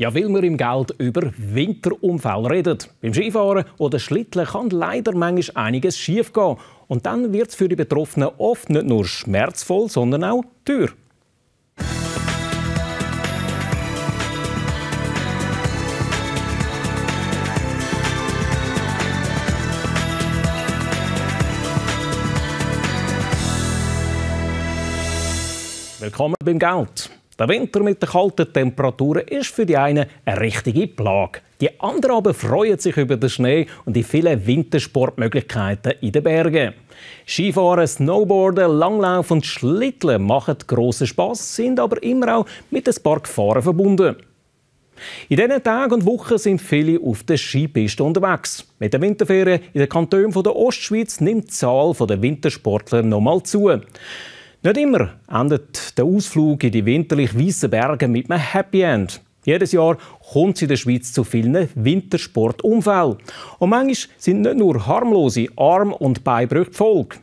Ja, weil wir im Geld über Winterunfall reden. Beim Skifahren oder Schlitteln kann leider manchmal einiges schiefgehen. Und dann wird es für die Betroffenen oft nicht nur schmerzvoll, sondern auch teuer. Willkommen beim Geld. Der Winter mit den kalten Temperaturen ist für die einen eine richtige Plage. Die anderen aber freuen sich über den Schnee und die vielen Wintersportmöglichkeiten in den Bergen. Skifahren, Snowboarden, Langlauf und Schlitteln machen grossen Spass, sind aber immer auch mit ein paar Gefahren verbunden. In diesen Tagen und Wochen sind viele auf der Skipiste unterwegs. Mit der Winterferien in den Kantonen der Ostschweiz nimmt die Zahl der Wintersportler nochmal zu. Nicht immer endet der Ausflug in die winterlich weißen Berge mit einem Happy End. Jedes Jahr kommt es in der Schweiz zu vielen Wintersportunfällen. Und manchmal sind nicht nur harmlose Arm- und Beinbrüche die Folge.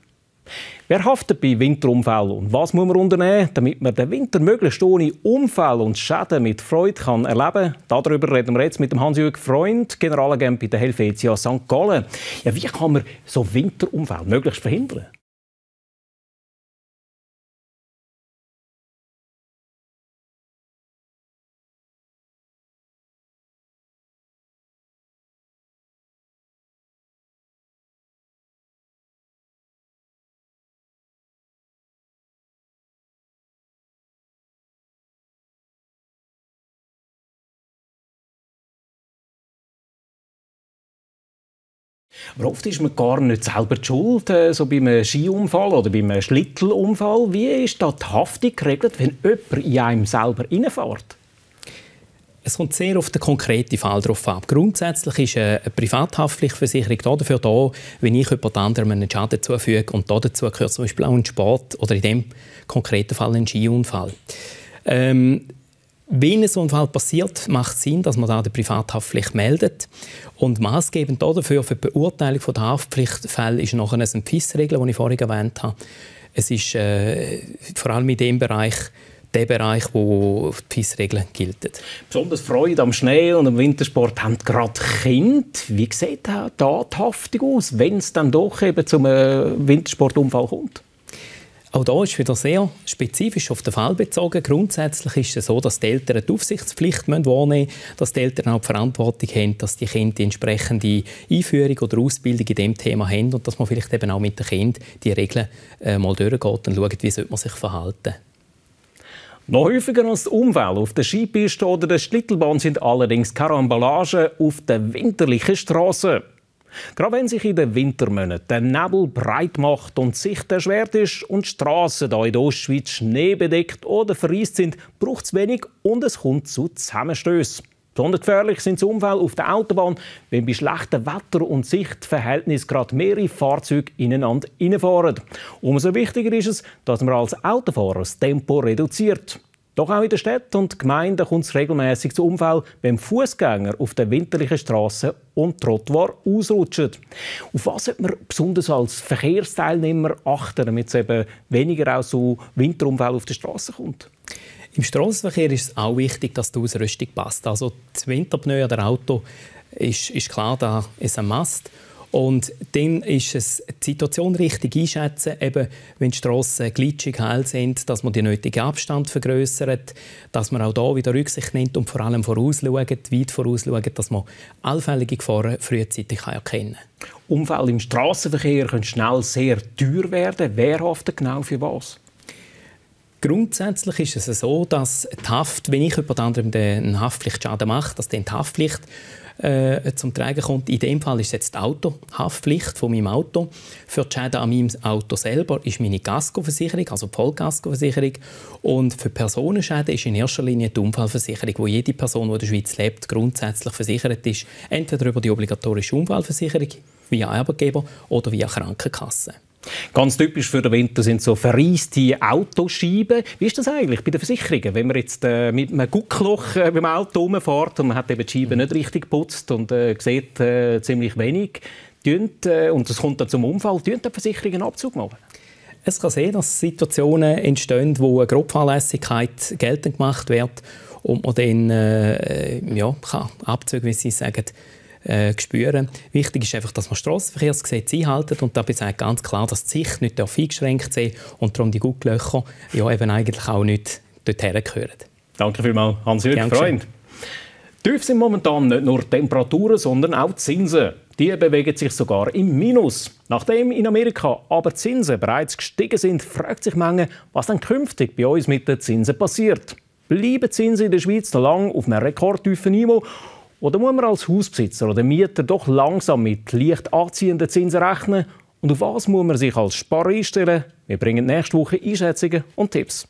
Wer haftet bei Winterunfällen und was muss man unternehmen, damit man den Winter möglichst ohne Unfall und Schäden mit Freude kann erleben kann? Darüber reden wir jetzt mit dem Hans-Jürg Freund, Generalagent bei der Helvetia St. Gallen. Ja, wie kann man so Winterunfälle möglichst verhindern? Aber oft ist man gar nicht selber die schuld, äh, so bei einem Skiunfall oder bei einem Schlittelunfall. Wie ist da die Haftung geregelt, wenn jemand in einem selber reinfährt? Es kommt sehr auf den konkreten Fall drauf an. Grundsätzlich ist äh, eine Privathaftpflichtversicherung dafür da, wenn ich jemand anderem einen Schaden zufüge. Und dazu gehört zum Beispiel auch ein Sport oder in dem konkreten Fall ein Skiunfall. Ähm, wenn so ein Fall passiert, macht es Sinn, dass man da der Privathaftpflicht meldet. Und maßgebend dafür für die Beurteilung der Haftpflichtfälle ist nachher eine fis die ich vorhin erwähnt habe. Es ist äh, vor allem in dem Bereich der Bereich, wo die FIS-Regeln gelten. Besonders Freude am Schnee und am Wintersport haben gerade Kinder. Wie sieht da die Haftung aus, wenn es dann doch eben zum äh, Wintersportunfall kommt? Auch hier ist wieder sehr spezifisch auf den Fall bezogen. Grundsätzlich ist es so, dass die Eltern die Aufsichtspflicht wahrnehmen müssen, dass die Eltern auch die Verantwortung haben, dass die Kinder die entsprechende Einführung oder Ausbildung in diesem Thema haben und dass man vielleicht eben auch mit den Kindern die Regeln äh, mal durchgeht und schaut, wie man sich verhalten noch häufiger als Umwelt auf der Skipiste oder der Schlittelbahn sind allerdings Karambolagen auf den winterlichen Straßen. Gerade wenn sich in den Wintermonaten der Nebel breit macht und Sicht erschwert ist und die Strassen hier in der Ostschweiz schneebedeckt oder verreist sind, braucht es wenig und es kommt zu Zusammenstößen. Besonders gefährlich sind die Unfälle auf der Autobahn, wenn bei schlechtem Wetter und Sichtverhältnis gerade mehrere Fahrzeuge ineinander reinfahren. Umso wichtiger ist es, dass man als Autofahrer das Tempo reduziert. Doch auch in den Städten und Gemeinden kommt es regelmäßig zu Unfällen, wenn Fußgänger auf den winterlichen Straßen und Trottoir ausrutschen. Auf was sollte man besonders als Verkehrsteilnehmer achten, damit es eben weniger auch so Winterunfälle auf der Straße kommt? Im Straßenverkehr ist es auch wichtig, dass die Ausrüstung passt. Also das Winterpneu an der Auto ist, ist klar, da ist ein Mast. Und dann ist es die Situation richtig einschätzen, eben, wenn die Strassen glitschig, heil sind, dass man den nötigen Abstand vergrößert, dass man auch da wieder Rücksicht nimmt und vor allem vorausschaut, weit vorausschaut, dass man allfällige Gefahren frühzeitig erkennen kann. Unfälle im Straßenverkehr können schnell sehr teuer werden. Wer haftet genau für was? Grundsätzlich ist es so, dass die Haft, wenn ich jemand anderem einen Haftpflichtschaden mache, dass dann die Haftpflicht äh, zum Tragen kommt. In dem Fall ist es jetzt die Haftpflicht von meinem Auto. Für die Schäden an meinem Auto selber ist meine Gaskoversicherung, also die Vollgaskoversicherung. Und für Personenschäden ist in erster Linie die Unfallversicherung, wo jede Person, die in der Schweiz lebt, grundsätzlich versichert ist. Entweder über die obligatorische Unfallversicherung via Arbeitgeber oder via Krankenkasse. Ganz typisch für den Winter sind so verreiste Autoscheiben. Wie ist das eigentlich bei den Versicherungen? Wenn man jetzt äh, mit einem Guckloch äh, beim Auto rumfährt und man hat eben die Scheibe nicht richtig geputzt und äh, sieht äh, ziemlich wenig, tönt, äh, und es kommt dann zum Unfall, tun die Versicherungen Abzug machen? Es kann sein, dass Situationen entstehen, wo eine Grobfahrlässigkeit geltend gemacht wird und man dann äh, ja, kann Abzüge, wie Sie sagen, äh, spüren. Wichtig ist einfach, dass man Strassenverkehrsgesetz einhalten und da besagt ganz klar, dass die Sicht nicht eingeschränkt sein und darum die Gucklöcher ja eben eigentlich auch nicht dorthin gehören. Danke vielmals, Hans-Jürgen Freund. Tief sind momentan nicht nur Temperaturen, sondern auch Zinsen. Die bewegen sich sogar im Minus. Nachdem in Amerika aber Zinsen bereits gestiegen sind, fragt sich Menge, was dann künftig bei uns mit den Zinsen passiert. Bleiben Zinsen in der Schweiz lang auf einem rekordtiefen Niveau oder muss man als Hausbesitzer oder Mieter doch langsam mit leicht anziehenden Zinsen rechnen? Und auf was muss man sich als Sparer einstellen? Wir bringen nächste Woche Einschätzungen und Tipps.